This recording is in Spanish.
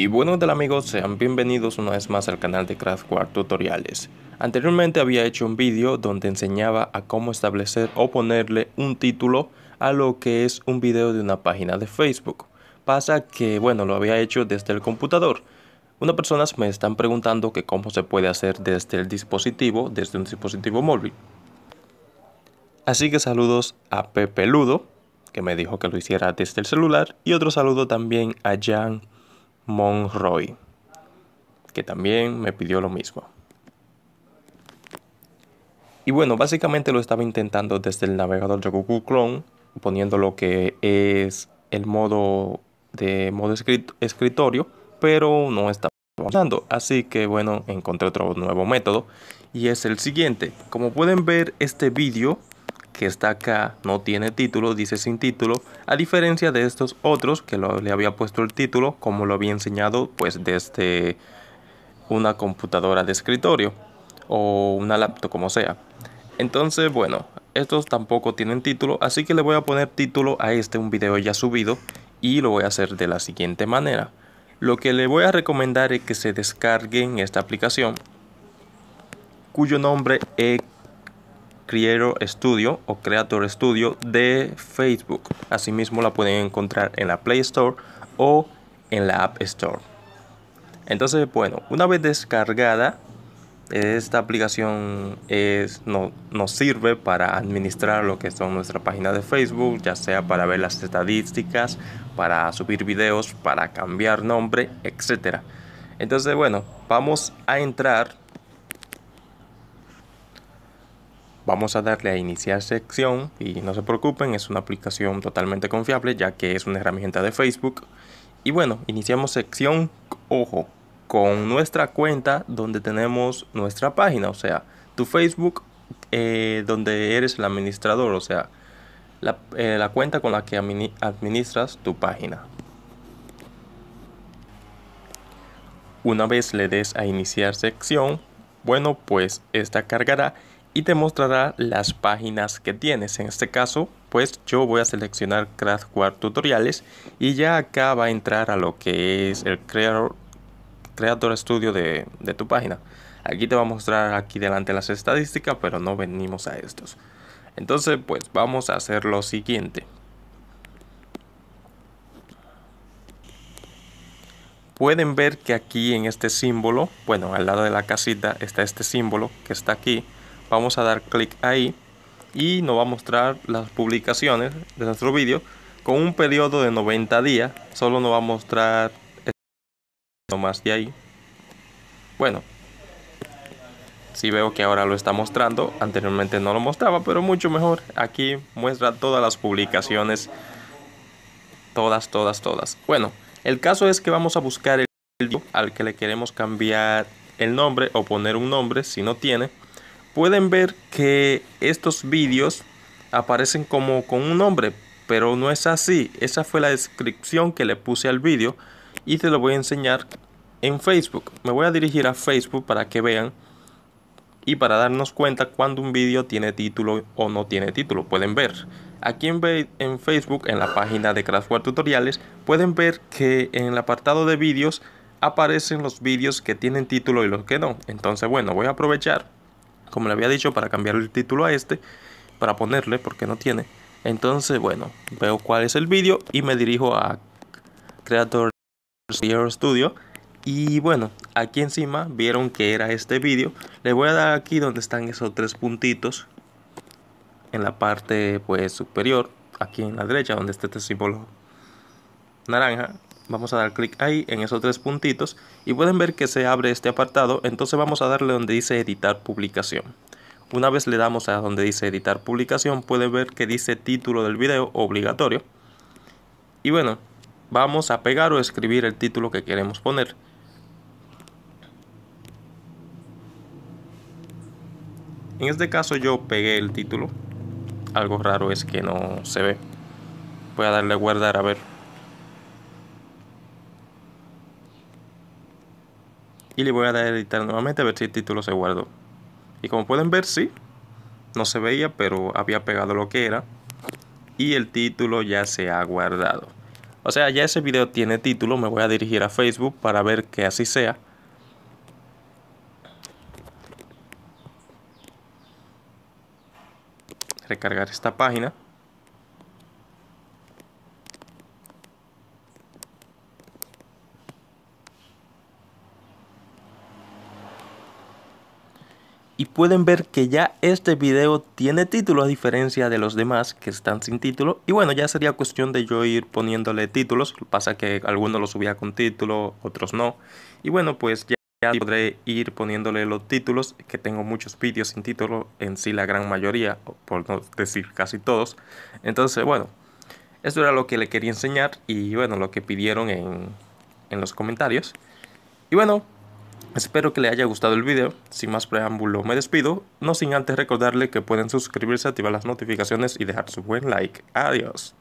Y bueno, tal amigos, sean bienvenidos una vez más al canal de Craftware Tutoriales. Anteriormente había hecho un vídeo donde enseñaba a cómo establecer o ponerle un título a lo que es un video de una página de Facebook. Pasa que, bueno, lo había hecho desde el computador. Unas personas me están preguntando que cómo se puede hacer desde el dispositivo, desde un dispositivo móvil. Así que saludos a Pepe Ludo, que me dijo que lo hiciera desde el celular, y otro saludo también a Jan Monroy, que también me pidió lo mismo. Y bueno, básicamente lo estaba intentando desde el navegador de Google Chrome, poniendo lo que es el modo de modo escritorio, pero no estaba funcionando. Así que bueno, encontré otro nuevo método y es el siguiente. Como pueden ver, este vídeo que está acá no tiene título, dice sin título, a diferencia de estos otros que le había puesto el título como lo había enseñado pues desde este, una computadora de escritorio o una laptop como sea. Entonces bueno, estos tampoco tienen título, así que le voy a poner título a este un video ya subido y lo voy a hacer de la siguiente manera. Lo que le voy a recomendar es que se descarguen esta aplicación cuyo nombre es Creator Studio o Creator Studio de Facebook. Asimismo la pueden encontrar en la Play Store o en la App Store. Entonces, bueno, una vez descargada, esta aplicación es, no, nos sirve para administrar lo que son nuestra página de Facebook, ya sea para ver las estadísticas, para subir videos, para cambiar nombre, etcétera Entonces, bueno, vamos a entrar Vamos a darle a iniciar sección y no se preocupen, es una aplicación totalmente confiable ya que es una herramienta de Facebook. Y bueno, iniciamos sección, ojo, con nuestra cuenta donde tenemos nuestra página, o sea, tu Facebook eh, donde eres el administrador, o sea, la, eh, la cuenta con la que administras tu página. Una vez le des a iniciar sección, bueno, pues esta cargará y te mostrará las páginas que tienes. En este caso, pues yo voy a seleccionar Craftware Tutoriales y ya acá va a entrar a lo que es el Creator, creator Studio de, de tu página. Aquí te va a mostrar aquí delante las estadísticas, pero no venimos a estos. Entonces, pues vamos a hacer lo siguiente. Pueden ver que aquí en este símbolo, bueno, al lado de la casita está este símbolo que está aquí vamos a dar clic ahí y nos va a mostrar las publicaciones de nuestro vídeo con un periodo de 90 días solo nos va a mostrar más de ahí bueno si veo que ahora lo está mostrando anteriormente no lo mostraba pero mucho mejor aquí muestra todas las publicaciones todas todas todas bueno el caso es que vamos a buscar el al que le queremos cambiar el nombre o poner un nombre si no tiene pueden ver que estos vídeos aparecen como con un nombre, pero no es así. Esa fue la descripción que le puse al vídeo y te lo voy a enseñar en Facebook. Me voy a dirigir a Facebook para que vean y para darnos cuenta cuando un vídeo tiene título o no tiene título. Pueden ver. Aquí en, en Facebook, en la página de Crashware Tutoriales, pueden ver que en el apartado de vídeos aparecen los vídeos que tienen título y los que no. Entonces, bueno, voy a aprovechar como le había dicho, para cambiar el título a este, para ponerle, porque no tiene. Entonces, bueno, veo cuál es el vídeo y me dirijo a Creator Studio. Y bueno, aquí encima vieron que era este vídeo. Le voy a dar aquí donde están esos tres puntitos. En la parte pues superior, aquí en la derecha, donde está este símbolo naranja. Vamos a dar clic ahí en esos tres puntitos y pueden ver que se abre este apartado. Entonces vamos a darle donde dice editar publicación. Una vez le damos a donde dice editar publicación, pueden ver que dice título del video obligatorio. Y bueno, vamos a pegar o escribir el título que queremos poner. En este caso yo pegué el título. Algo raro es que no se ve. Voy a darle guardar a ver. y le voy a dar a editar nuevamente a ver si el título se guardó. Y como pueden ver, sí, no se veía, pero había pegado lo que era y el título ya se ha guardado. O sea, ya ese video tiene título, me voy a dirigir a Facebook para ver que así sea. Recargar esta página. y pueden ver que ya este video tiene título a diferencia de los demás que están sin título y bueno ya sería cuestión de yo ir poniéndole títulos pasa que algunos los subía con título otros no y bueno pues ya, ya podré ir poniéndole los títulos que tengo muchos vídeos sin título en sí la gran mayoría por no decir casi todos entonces bueno eso era lo que le quería enseñar y bueno lo que pidieron en, en los comentarios y bueno Espero que le haya gustado el video, sin más preámbulo me despido, no sin antes recordarle que pueden suscribirse, activar las notificaciones y dejar su buen like. Adiós.